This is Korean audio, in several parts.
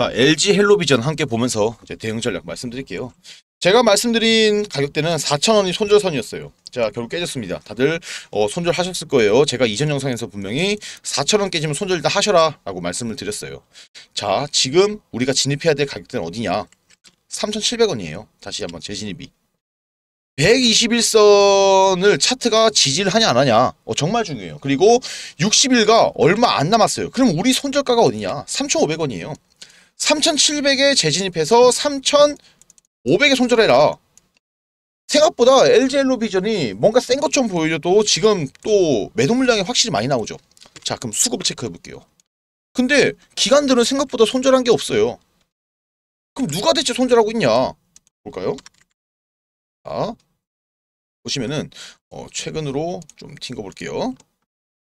자, LG 헬로비전 함께 보면서 대응 전략 말씀드릴게요. 제가 말씀드린 가격대는 4,000원이 손절선이었어요. 자, 결국 깨졌습니다. 다들 어, 손절하셨을 거예요. 제가 이전 영상에서 분명히 4,000원 깨지면 손절 일단 하셔라 라고 말씀을 드렸어요. 자, 지금 우리가 진입해야 될 가격대는 어디냐? 3,700원이에요. 다시 한번 재진입이. 121선을 차트가 지지를 하냐 안 하냐 어, 정말 중요해요. 그리고 60일가 얼마 안 남았어요. 그럼 우리 손절가가 어디냐? 3,500원이에요. 3,700에 재진입해서 3,500에 손절해라. 생각보다 LG 엘로비전이 뭔가 센 것처럼 보여줘도 지금 또 매도 물량이 확실히 많이 나오죠. 자 그럼 수급을 체크해볼게요. 근데 기관들은 생각보다 손절한 게 없어요. 그럼 누가 대체 손절하고 있냐? 볼까요? 자 보시면은 어, 최근으로 좀 튕겨볼게요.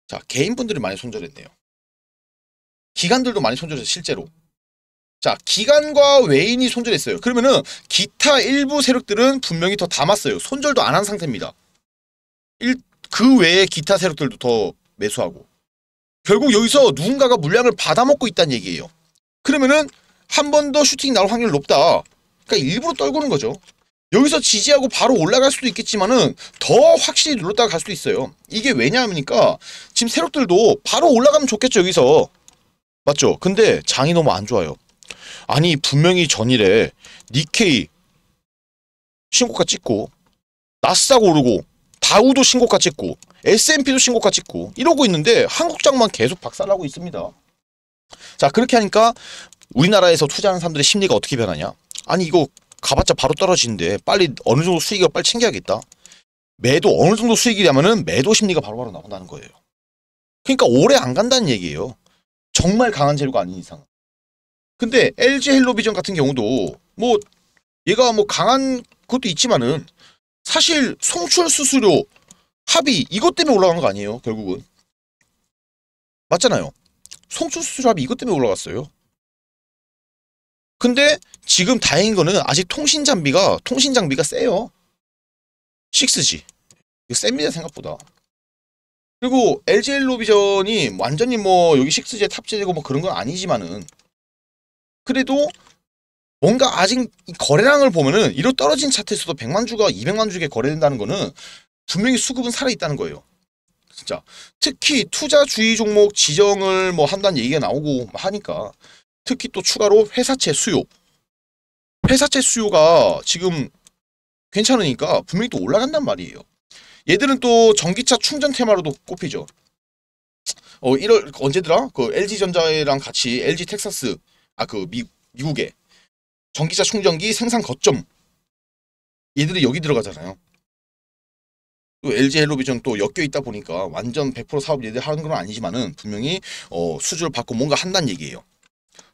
자 개인분들이 많이 손절했네요. 기관들도 많이 손절해서 실제로 자, 기간과 외인이 손절했어요. 그러면은 기타 일부 세력들은 분명히 더 담았어요. 손절도 안 한 상태입니다. 일, 그 외에 기타 세력들도 더 매수하고. 결국 여기서 누군가가 물량을 받아먹고 있다는 얘기예요. 그러면은 한 번 더 슈팅이 나올 확률이 높다. 그러니까 일부러 떨구는 거죠. 여기서 지지하고 바로 올라갈 수도 있겠지만은 더 확실히 눌렀다가 갈 수도 있어요. 이게 왜냐하니까 지금 세력들도 바로 올라가면 좋겠죠, 여기서. 맞죠? 근데 장이 너무 안 좋아요. 아니 분명히 전일에 니케이 신고가 찍고 나스닥 오르고 다우도 신고가 찍고 S&P도 신고가 찍고 이러고 있는데 한국장만 계속 박살나고 있습니다. 자 그렇게 하니까 우리나라에서 투자하는 사람들의 심리가 어떻게 변하냐 아니 이거 가봤자 바로 떨어지는데 빨리 어느 정도 수익을 빨리 챙겨야겠다. 매도 어느 정도 수익이되면은 매도 심리가 바로바로 바로 나온다는 거예요. 그러니까 오래 안 간다는 얘기예요. 정말 강한 재료가 아닌 이상. 근데 LG 헬로비전 같은 경우도 뭐 얘가 뭐 강한 것도 있지만은 사실 송출 수수료 합의 이것 때문에 올라간 거 아니에요 결국은 맞잖아요 송출 수수료 합의 이것 때문에 올라갔어요 근데 지금 다행인 거는 아직 통신 장비가 통신 장비가 세요 6G 이거 셉니다 생각보다 그리고 LG 헬로비전이 완전히 뭐 여기 6G에 탑재되고 뭐 그런 건 아니지만은 그래도 뭔가 아직 거래량을 보면은 이로 떨어진 차트에서도 100만 주가 200만 주게 거래된다는 거는 분명히 수급은 살아있다는 거예요. 진짜 특히 투자 주의 종목 지정을 뭐 한다는 얘기가 나오고 하니까 특히 또 추가로 회사채 수요 회사채 수요가 지금 괜찮으니까 분명히 또 올라간단 말이에요. 얘들은 또 전기차 충전 테마로도 꼽히죠. 어 1월 언제더라? 그 LG전자랑 같이 LG 텍사스 아그미국에 전기차 충전기 생산 거점 얘들이 여기 들어가잖아요. 또 LG 헬로비전 또 엮여 있다 보니까 완전 100% 사업 얘들 하는 건 아니지만은 분명히 어, 수주를 받고 뭔가 한다는 얘기예요.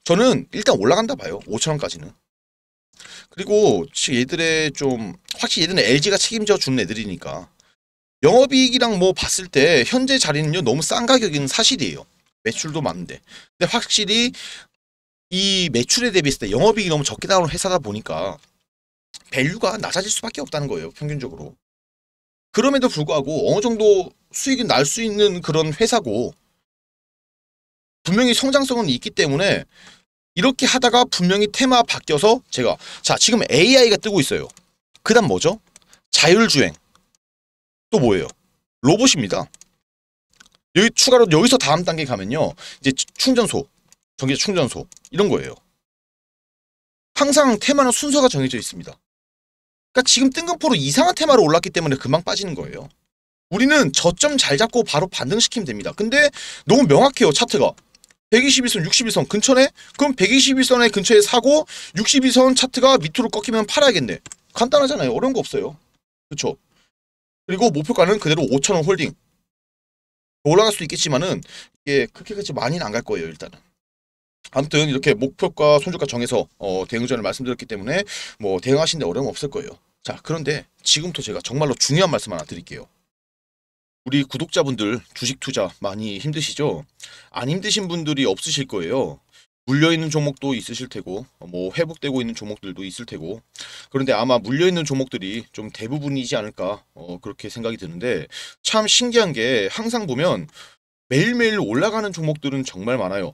저는 일단 올라간다 봐요. 5천원까지는. 그리고 얘들의 좀 확실히 얘들은 LG가 책임져 주는 애들이니까 영업이익이랑 뭐 봤을 때 현재 자리는요 너무 싼 가격인 사실이에요. 매출도 많은데. 근데 확실히 이 매출에 대비했을 때 영업이익이 너무 적게 나오는 회사다 보니까 밸류가 낮아질 수밖에 없다는 거예요. 평균적으로. 그럼에도 불구하고 어느 정도 수익이 날 수 있는 그런 회사고 분명히 성장성은 있기 때문에 이렇게 하다가 분명히 테마 바뀌어서 제가 자 지금 AI가 뜨고 있어요. 그 다음 뭐죠? 자율주행 또 뭐예요? 로봇입니다. 여기 추가로 여기서 다음 단계 가면요. 이제 충전소 전기차 충전소 이런 거예요. 항상 테마는 순서가 정해져 있습니다. 그러니까 지금 뜬금포로 이상한 테마로 올랐기 때문에 금방 빠지는 거예요. 우리는 저점 잘 잡고 바로 반등시키면 됩니다. 근데 너무 명확해요. 차트가. 122선, 62선 근처네? 그럼 1 2 2선에 근처에 사고 62선 차트가 밑으로 꺾이면 팔아야겠네. 간단하잖아요. 어려운 거 없어요. 그렇죠? 그리고 목표가는 그대로 5천원 홀딩. 올라갈 수 있겠지만은 이게 그렇게까지 많이는 안 갈 거예요. 일단은. 아무튼 이렇게 목표가 손절가 정해서 어, 대응 전을 말씀드렸기 때문에 뭐 대응하시는데 어려움 없을 거예요. 자 그런데 지금부터 제가 정말로 중요한 말씀 하나 드릴게요. 우리 구독자분들 주식 투자 많이 힘드시죠? 안 힘드신 분들이 없으실 거예요. 물려있는 종목도 있으실 테고 뭐 회복되고 있는 종목들도 있을 테고 그런데 아마 물려있는 종목들이 좀 대부분이지 않을까 어, 그렇게 생각이 드는데 참 신기한 게 항상 보면 매일매일 올라가는 종목들은 정말 많아요.